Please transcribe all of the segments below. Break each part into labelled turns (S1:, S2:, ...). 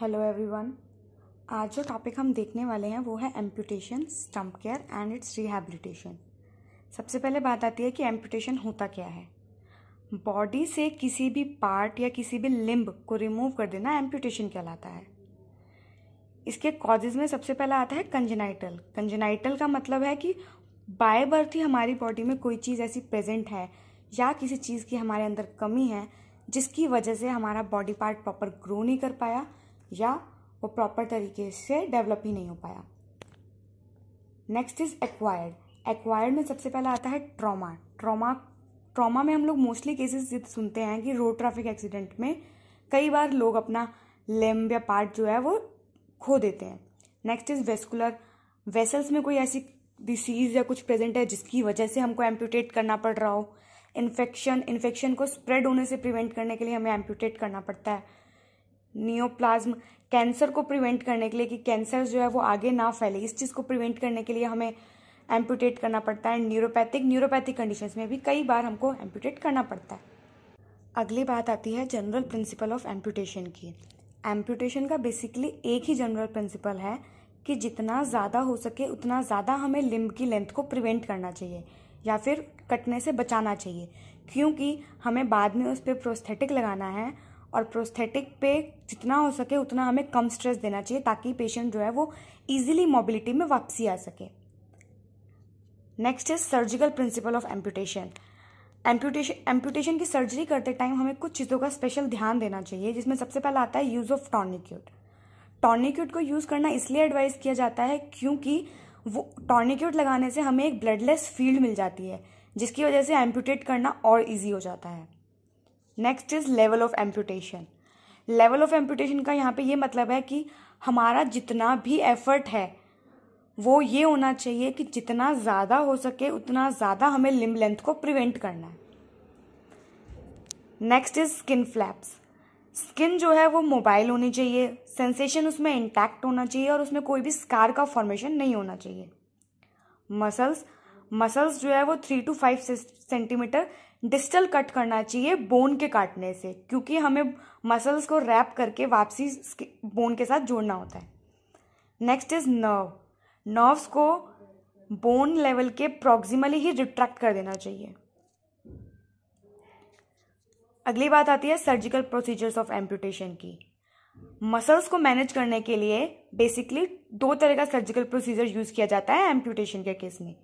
S1: hello everyone आज जो topic हम देखने वाले हैं वो है amputation stump care and its rehabilitation सबसे पहले बात आती है कि एम्प्यूटेशन होता क्या है बॉडी से किसी भी पार्ट या किसी भी लिम्ब को रिमूव कर देना एम्प्यूटेशन कहलाता है इसके कॉजेज में सबसे पहला आता है कंजेनाइटल कंजेनाइटल का मतलब है कि बाय बर्थ ही हमारी बॉडी में कोई चीज़ ऐसी प्रेजेंट है या किसी चीज़ की हमारे अंदर कमी है जिसकी वजह से हमारा बॉडी पार्ट प्रॉपर ग्रो नहीं कर पाया या वो प्रॉपर तरीके से डेवलप ही नहीं हो पाया नेक्स्ट इज एक्वायर्ड एक्वायर्ड में सबसे पहला आता है ट्रॉमा ट्रॉमा ट्रॉमा में हम लोग मोस्टली केसेस सुनते हैं कि रोड ट्रैफिक एक्सीडेंट में कई बार लोग अपना लेम्ब या पार्ट जो है वो खो देते हैं नेक्स्ट इज वेस्कुलर वेसल्स में कोई ऐसी डिसीज या कुछ प्रेजेंट है जिसकी वजह से हमको एम्प्यूटेट करना पड़ रहा हो इन्फेक्शन इन्फेक्शन को स्प्रेड होने से प्रिवेंट करने के लिए हमें एम्प्यूटेट करना पड़ता है नियोप्लाज्म कैंसर को प्रिवेंट करने के लिए कि कैंसर जो है वो आगे ना फैले इस चीज़ को प्रिवेंट करने के लिए हमें एम्प्यूटेट करना पड़ता है न्यूरोपैथिक न्यूरोपैथिक कंडीशंस में भी कई बार हमको एम्प्यूटेट करना पड़ता है अगली बात आती है जनरल प्रिंसिपल ऑफ एम्प्यूटेशन की एम्प्यूटेशन का बेसिकली एक ही जनरल प्रिंसिपल है कि जितना ज़्यादा हो सके उतना ज़्यादा हमें लिम्ब की लेंथ को प्रिवेंट करना चाहिए या फिर कटने से बचाना चाहिए क्योंकि हमें बाद में उस पर प्रोस्थेटिक लगाना है और प्रोस्थेटिक पे जितना हो सके उतना हमें कम स्ट्रेस देना चाहिए ताकि पेशेंट जो है वो ईजिली मोबिलिटी में वापसी आ सके next is surgical principle of amputation amputation amputation की सर्जरी करते टाइम हमें कुछ चीज़ों का स्पेशल ध्यान देना चाहिए जिसमें सबसे पहला आता है यूज़ ऑफ टॉर्निक्यूट टॉर्निक्यूट को यूज़ करना इसलिए एडवाइस किया जाता है क्योंकि वो टॉर्निक्यूट लगाने से हमें एक ब्लडलेस फील्ड मिल जाती है जिसकी वजह से एम्प्यूटेट करना और ईजी हो जाता है next is level of amputation level of amputation का यहाँ पे ये मतलब है कि हमारा जितना भी एफर्ट है वो ये होना चाहिए कि जितना ज़्यादा हो सके उतना ज़्यादा हमें लिम लेंथ को प्रिवेंट करना है next is skin flaps skin जो है वो मोबाइल होनी चाहिए सेंसेशन उसमें इंटैक्ट होना चाहिए और उसमें कोई भी स्कार का फॉर्मेशन नहीं होना चाहिए मसल्स मसल्स जो है वो three to five centimetre distal cut करना चाहिए बोन के काटने से क्योंकि हमें मसल्स को रैप करके वापसी बोन के साथ जोड़ना होता है नेक्स्ट इज नर्व नर्व्स को बोन लेवल के प्रॉक्सिमली ही रिट्रैक्ट कर देना चाहिए अगली बात आती है सर्जिकल प्रोसीजर्स ऑफ एम्प्यूटेशन की मसल्स को मैनेज करने के लिए बेसिकली दो तरह का सर्जिकल प्रोसीजर यूज़ किया जाता है एम्प्यूटेशन के केस में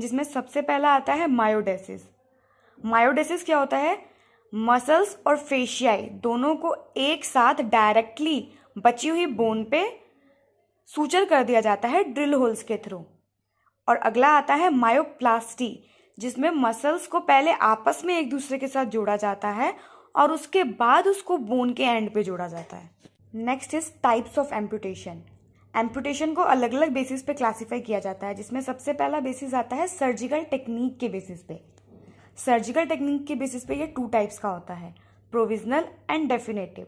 S1: जिसमें सबसे पहला आता है मायोडेसिस मायोडेसिस क्या होता है मसल्स और फेशियाई दोनों को एक साथ डायरेक्टली बची हुई बोन पे सूचर कर दिया जाता है ड्रिल होल्स के थ्रू और अगला आता है मायोप्लास्टी जिसमें मसल्स को पहले आपस में एक दूसरे के साथ जोड़ा जाता है और उसके बाद उसको बोन के एंड पे जोड़ा जाता है next is types of amputation amputation को अलग अलग बेसिस पे क्लासिफाई किया जाता है जिसमें सबसे पहला बेसिस आता है सर्जिकल टेक्निक के बेसिस पे सर्जिकल टेक्निक के बेसिस पे ये टू टाइप्स का होता है provisional and definitive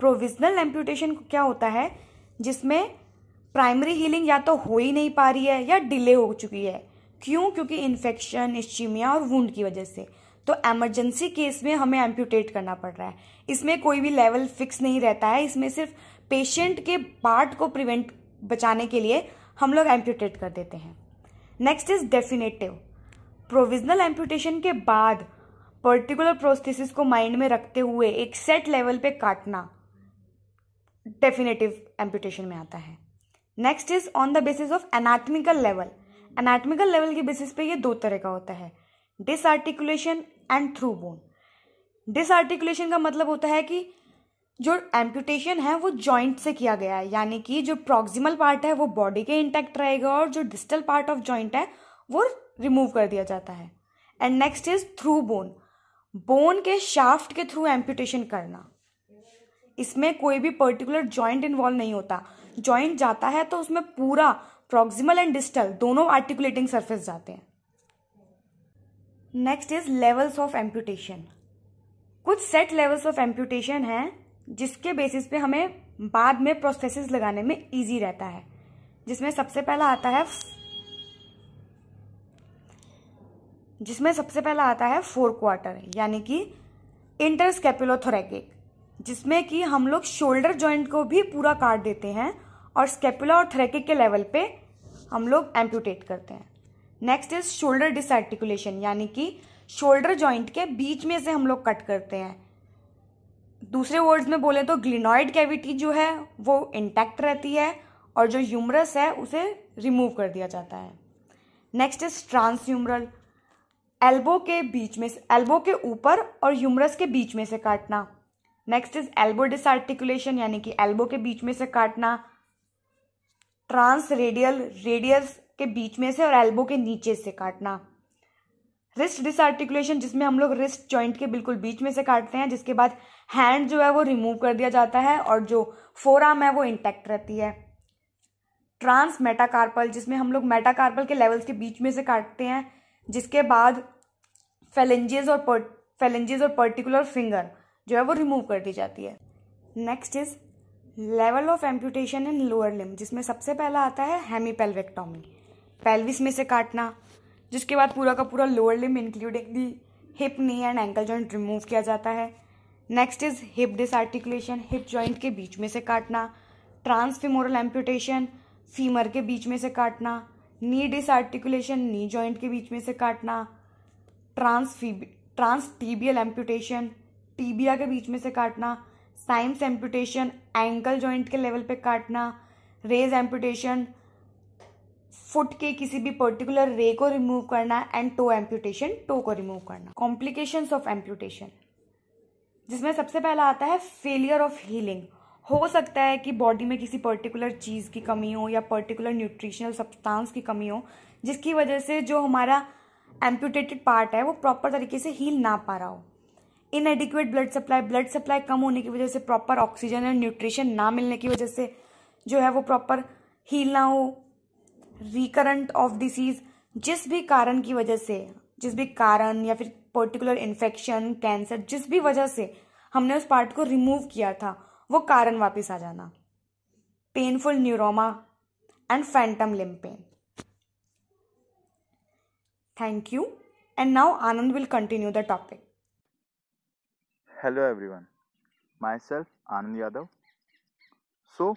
S1: provisional amputation क्या होता है जिसमें प्राइमरी हीलिंग या तो हो ही नहीं पा रही है या डिले हो चुकी है क्यों क्योंकि इन्फेक्शन इश्चिमिया और वुंड की वजह से तो एमरजेंसी केस में हमें एम्प्यूटेट करना पड़ रहा है इसमें कोई भी लेवल फिक्स नहीं रहता है इसमें सिर्फ पेशेंट के पार्ट को प्रिवेंट बचाने के लिए हम लोग एम्प्यूटेट कर देते हैं next is definitive provisional amputation के बाद पर्टिकुलर प्रोस्थेसिस को माइंड में रखते हुए एक सेट लेवल पे काटना डेफिनेटिव एम्पूटेशन में आता है next is on the basis of anatomical level anatomical level के बेसिस पे ये दो तरह का होता है disarticulation and through bone disarticulation का मतलब होता है कि जो एम्प्यूटेशन है वो जॉइंट से किया गया है यानी कि जो प्रॉक्सिमल पार्ट है वो बॉडी के इंटैक्ट रहेगा और जो डिस्टल पार्ट ऑफ जॉइंट है वो रिमूव कर दिया जाता है and next is through bone bone के शाफ्ट के थ्रू एम्प्यूटेशन करना इसमें कोई भी पर्टिकुलर जॉइंट इन्वॉल्व नहीं होता जॉइंट जाता है तो उसमें पूरा प्रॉक्सिमल एंड डिस्टल दोनों आर्टिकुलेटिंग सर्फेस जाते हैं next is levels of amputation कुछ सेट लेवल्स ऑफ एम्प्यूटेशन हैं जिसके बेसिस पे हमें बाद में प्रोसेसेस लगाने में इजी रहता है जिसमें सबसे पहला आता है जिसमें सबसे पहला आता है फोर क्वार्टर यानी कि स्केपुलोथोरेकिक जिसमें कि हम लोग शोल्डर जॉइंट को भी पूरा काट देते हैं और स्केपुला और थ्रेकिक के लेवल पे हम लोग एम्प्यूटेट करते हैं नेक्स्ट इज शोल्डर डिसआर्टिकुलेशन यानी कि शोल्डर जॉइंट के बीच में से हम लोग कट करते हैं दूसरे वर्ड्स में बोले तो ग्लिनॉइड कैविटी जो है वो इंटैक्ट रहती है और जो यूमरस है उसे रिमूव कर दिया जाता है next is transhumeral elbow के बीच में से एल्बो के ऊपर और ह्यूमरस के बीच में से काटना नेक्स्ट इज एल्बो डिसआर्टिकुलेशन यानी कि एल्बो के बीच में से काटना ट्रांस रेडियल रेडियस के बीच में से और एल्बो के नीचे से काटना रिस्ट डिसआर्टिकुलेशन जिसमें हम लोग रिस्ट जॉइंट के बिल्कुल बीच में से काटते हैं जिसके बाद हैंड जो है वो रिमूव कर दिया जाता है और जो फोर आर्म है वो इंटैक्ट रहती है ट्रांस मेटाकार्पल जिसमें हम लोग मेटाकार्पल के लेवल्स के बीच में से काटते हैं जिसके बाद फेलेंजेस और पर, फेलेंजेस और पर्टिकुलर फिंगर जो है वो रिमूव कर दी जाती है next is level of amputation in lower limb जिसमें सबसे पहला आता है हेमी पेल्वेक्टॉमी पेल्विस में से काटना जिसके बाद पूरा का पूरा lower limb including the hip knee and ankle joint remove किया जाता है next is hip disarticulation hip joint के बीच में से काटना ट्रांसफिमोरल एम्प्यूटेशन फीमर के बीच में से काटना नी आर्टिकुलेशन नी ज्वाइंट के बीच में से काटना ट्रांसफीबी ट्रांस टीबियल एम्प्यूटेशन टीबिया के बीच में से काटना साइम्स एम्प्यूटेशन एंकल ज्वाइंट के लेवल पे काटना रेज एम्प्यूटेशन फुट के किसी भी पर्टिकुलर रे को रिमूव करना एंड टो एम्प्यूटेशन टो को रिमूव करना कॉम्प्लिकेशंस ऑफ एम्प्यूटेशन जिसमें सबसे पहला आता है फेलियर ऑफ हीलिंग हो सकता है कि बॉडी में किसी पर्टिकुलर चीज़ की कमी हो या पर्टिकुलर न्यूट्रिशनल सब्सटेंस की कमी हो जिसकी वजह से जो हमारा एम्प्यूटेटेड पार्ट है वो प्रॉपर तरीके से हील ना पा रहा हो inadequate blood supply blood supply कम होने की वजह से प्रॉपर ऑक्सीजन एंड न्यूट्रिशन ना मिलने की वजह से जो है वो प्रॉपर हील ना हो रिकरेंट ऑफ डिसीज जिस भी कारण की वजह से जिस भी कारण या फिर पर्टिकुलर इन्फेक्शन कैंसर जिस भी वजह से हमने उस पार्ट को रिमूव किया था वो कारण वापस आ जाना painful neuroma and phantom limb pain thank you and now Anand will continue the topic
S2: hello everyone myself Anand Yadav so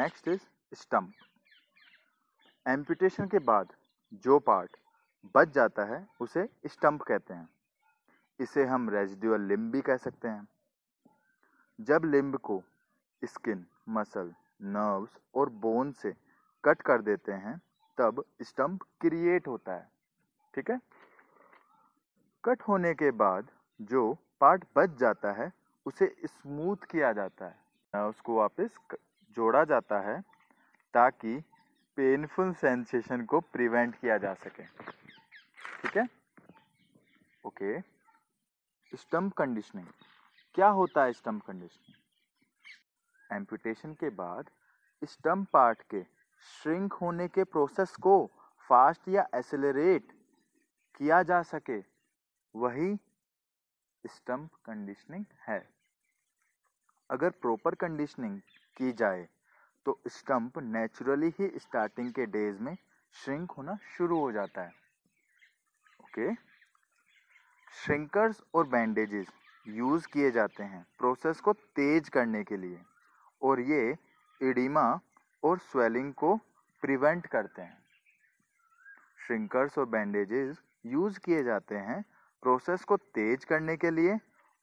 S2: next is stump amputation के बाद जो पार्ट बच जाता है उसे स्टम्प कहते हैं इसे हम रेजिडुअल लिम्ब भी कह सकते हैं जब लिम्ब को स्किन मसल नर्व्स और बोन से कट कर देते हैं तब स्टम्प क्रिएट होता है ठीक है कट होने के बाद जो पार्ट बच जाता है उसे स्मूथ किया जाता है उसको वापस जोड़ा जाता है ताकि पेनफुल सेंसेशन को प्रिवेंट किया जा सके ठीक है ओके स्टम्प कंडीशनिंग क्या होता है स्टम्प कंडीशन एम्पुटेशन के बाद स्टम्प पार्ट के श्रिंक होने के प्रोसेस को फास्ट या एसेलरेट किया जा सके वही स्टम्प कंडीशनिंग है अगर प्रॉपर कंडीशनिंग की जाए तो स्टम्प नेचुरली ही स्टार्टिंग के डेज में श्रिंक होना शुरू हो जाता है ओके श्रिंकर्स और बैंडेजेस यूज़ किए जाते हैं प्रोसेस को तेज करने के लिए और ये इडिमा और स्वेलिंग को प्रिवेंट करते हैं श्रिंकर्स और बैंडेजेस यूज़ किए जाते हैं प्रोसेस को तेज करने के लिए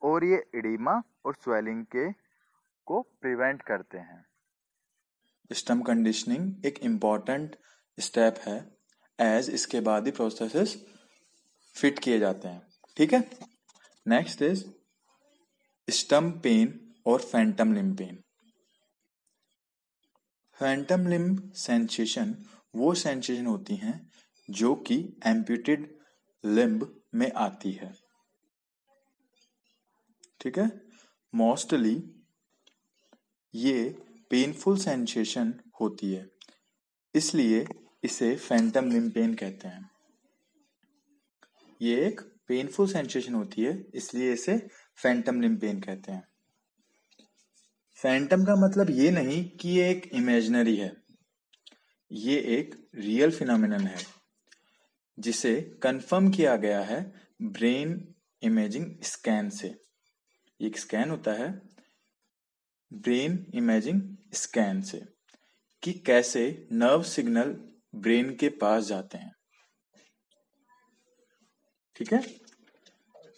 S2: और ये इडिमा और स्वेलिंग के को प्रिवेंट करते हैं स्टम कंडीशनिंग एक इम्पॉर्टेंट स्टेप है एज इसके बाद ही प्रोसेसेस फिट किए जाते हैं ठीक है नेक्स्ट इज स्टम पेन और phantom limb pain phantom limb sensation वो सेंसेशन होती हैं जो कि एम्प्यूटेड लिम्ब में आती है ठीक है मोस्टली ये पेनफुल सेंसेशन होती है इसलिए इसे फैंटम लिम पेन कहते हैं ये एक पेनफुल सेंसेशन होती है इसलिए इसे फैंटम लिम पेन कहते हैं फैंटम का मतलब ये नहीं कि ये एक इमेजनरी है ये एक रियल फिनोमिनन है जिसे कंफर्म किया गया है ब्रेन इमेजिंग स्कैन से ये एक स्कैन होता है ब्रेन इमेजिंग स्कैन से कि कैसे नर्व सिग्नल ब्रेन के पास जाते हैं ठीक है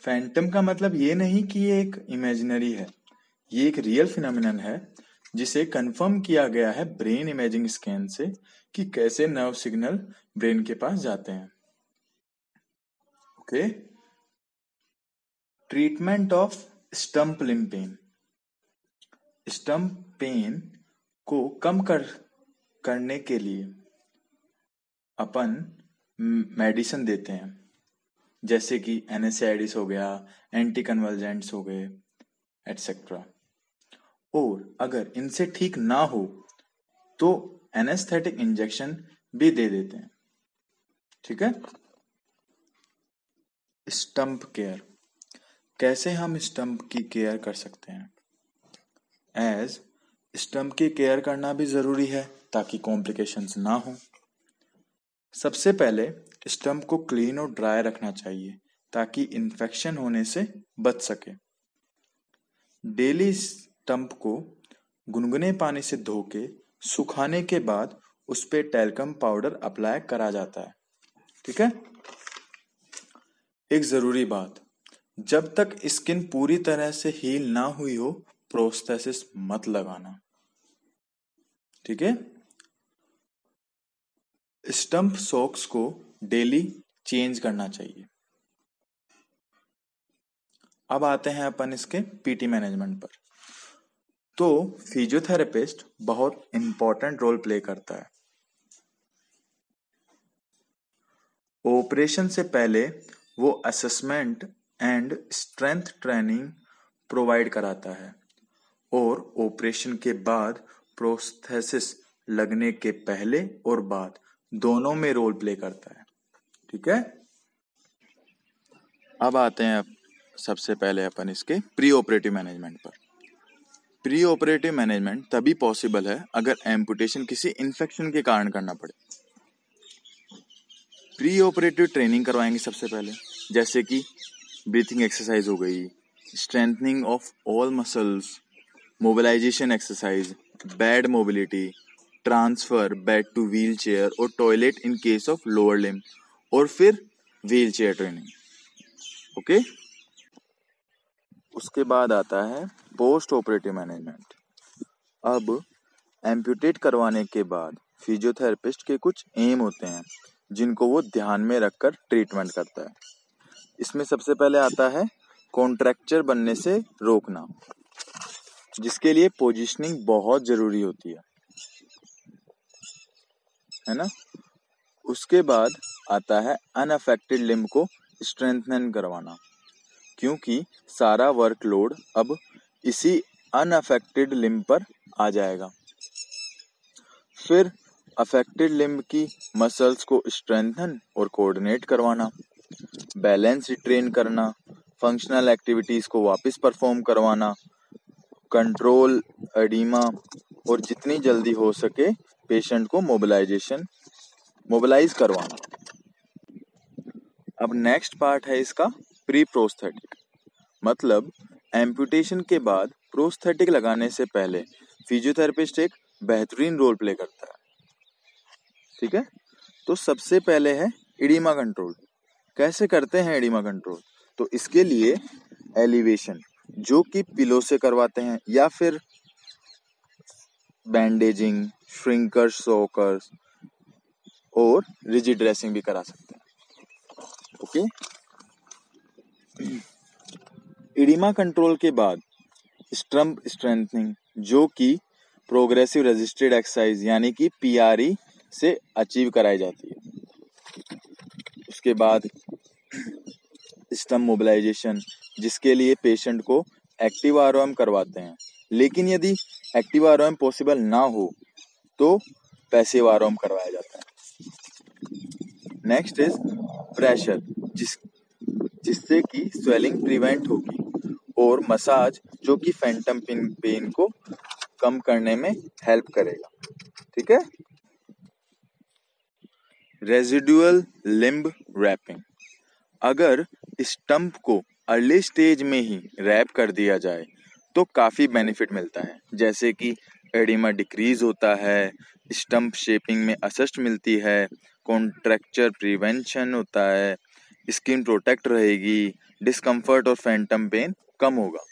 S2: फैंटम का मतलब ये नहीं कि ये एक इमेजिनरी है ये एक रियल फिनोमिनन है जिसे कंफर्म किया गया है ब्रेन इमेजिंग स्कैन से कि कैसे नर्व सिग्नल ब्रेन के पास जाते हैं okay treatment of stump limb pain stump pain को कम कर करने के लिए अपन मेडिसिन देते हैं जैसे कि एन हो गया एंटी कन्वर्जेंट्स हो गए एटसेट्रा और अगर इनसे ठीक ना हो तो एनेस्थेटिक इंजेक्शन भी दे देते हैं ठीक है स्टंप केयर कैसे हम स्टंप की केयर कर सकते हैं एज स्टंप की केयर करना भी जरूरी है ताकि कॉम्प्लिकेशंस ना हो सबसे पहले स्टम्प को क्लीन और ड्राई रखना चाहिए ताकि इन्फेक्शन होने से बच सके डेली स्टम्प को गुनगुने पानी से धो के सुखाने के बाद उस पर टेलकम पाउडर अप्लाई करा जाता है ठीक है एक जरूरी बात जब तक स्किन पूरी तरह से हील ना हुई हो प्रोस्थेसिस मत लगाना ठीक है स्टम्प सॉक्स को डेली चेंज करना चाहिए अब आते हैं अपन इसके पीटी मैनेजमेंट पर तो फिजियोथेरेपिस्ट बहुत इंपॉर्टेंट रोल प्ले करता है ऑपरेशन से पहले वो assessment and strength training provide कराता है और ऑपरेशन के बाद प्रोस्थेसिस लगने के पहले और बाद दोनों में रोल प्ले करता है ठीक है अब आते हैं सबसे पहले अपन इसके प्री ऑपरेटिव मैनेजमेंट पर प्री ऑपरेटिव मैनेजमेंट तभी पॉसिबल है अगर एम्पुटेशन किसी इन्फेक्शन के कारण करना पड़े प्री ऑपरेटिव ट्रेनिंग करवाएंगे सबसे पहले जैसे कि ब्रीथिंग एक्सरसाइज हो गई strengthening of all muscles mobilization exercise bed mobility transfer bed to wheelchair और toilet in case of lower limb और फिर व्हील चेयर ट्रेनिंग ओके उसके बाद आता है पोस्ट ऑपरेटिव मैनेजमेंट अब एम्प्यूटेट करवाने के बाद फिजियोथेरेपिस्ट के कुछ एम होते हैं जिनको वो ध्यान में रखकर ट्रीटमेंट करता है इसमें सबसे पहले आता है कॉन्ट्रैक्चर बनने से रोकना जिसके लिए पोजिशनिंग बहुत ज़रूरी होती है है ना उसके बाद आता है अनअफेक्टेड लिम्ब को स्ट्रेंथन करवाना क्योंकि सारा वर्कलोड अब इसी अनअफेक्टेड लिम्ब पर आ जाएगा फिर अफेक्टेड लिम्ब की मसल्स को स्ट्रेंथन और कोऑर्डिनेट करवाना बैलेंस रिट्रेन करना फंक्शनल एक्टिविटीज़ को वापस परफॉर्म करवाना कंट्रोल एडिमा और जितनी जल्दी हो सके पेशेंट को मोबिलाइजेशन मोबिलाइज करवाना अब नेक्स्ट पार्ट है इसका प्री प्रोस्थेटिक मतलब एम्पूटेशन के बाद प्रोस्थेटिक लगाने से पहले फिजियोथेरेपिस्ट एक बेहतरीन रोल प्ले करता है ठीक है तो सबसे पहले है इडिमा कंट्रोल कैसे करते हैं एडिमा कंट्रोल तो इसके लिए एलिवेशन जो कि पिलो से करवाते हैं या फिर बैंडेजिंग श्रिंकर्स सोकर्स और रिजिड ड्रेसिंग भी करा सकते हैं ओके इडिमा कंट्रोल के बाद स्ट्रम्प स्ट्रेंथनिंग जो कि प्रोग्रेसिव रजिस्टेड एक्सरसाइज यानी कि पीआरई e से अचीव कराई जाती है उसके बाद स्टम मोबिलाइजेशन जिसके लिए पेशेंट को एक्टिव आर करवाते हैं लेकिन यदि एक्टिव आर पॉसिबल ना हो तो पैसिव आर करवाया जाता है नेक्स्ट इज प्रेशर जिस जिससे कि स्वेलिंग प्रिवेंट होगी और मसाज जो कि फैंटम पिन पेन को कम करने में हेल्प करेगा ठीक है रेजिडुअल लिम्ब रैपिंग अगर स्टंप को अर्ली स्टेज में ही रैप कर दिया जाए तो काफ़ी बेनिफिट मिलता है जैसे कि एडिमा डिक्रीज होता है स्टंप शेपिंग में असस्ट मिलती है कॉन्ट्रैक्चर प्रिवेंशन होता है स्किन प्रोटेक्ट रहेगी डिस्कम्फर्ट और फैंटम पेन कम होगा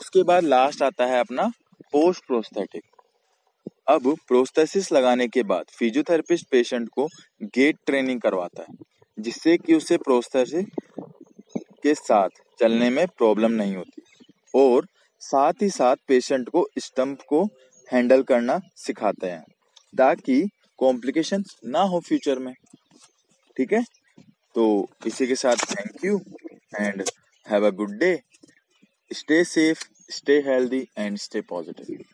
S2: उसके बाद लास्ट आता है अपना पोस्ट प्रोस्थेटिक अब प्रोस्थेसिस लगाने के बाद फिजियोथेरेपिस्ट पेशेंट को गेट ट्रेनिंग करवाता है जिससे कि उसे प्रोस्थेसिस के साथ चलने में प्रॉब्लम नहीं होती और साथ ही साथ पेशेंट को स्टम्प को हैंडल करना सिखाते हैं ताकि कॉम्प्लिकेशन ना हो फ्यूचर में ठीक है तो इसी के साथ thank you and have a good day stay safe stay healthy and stay positive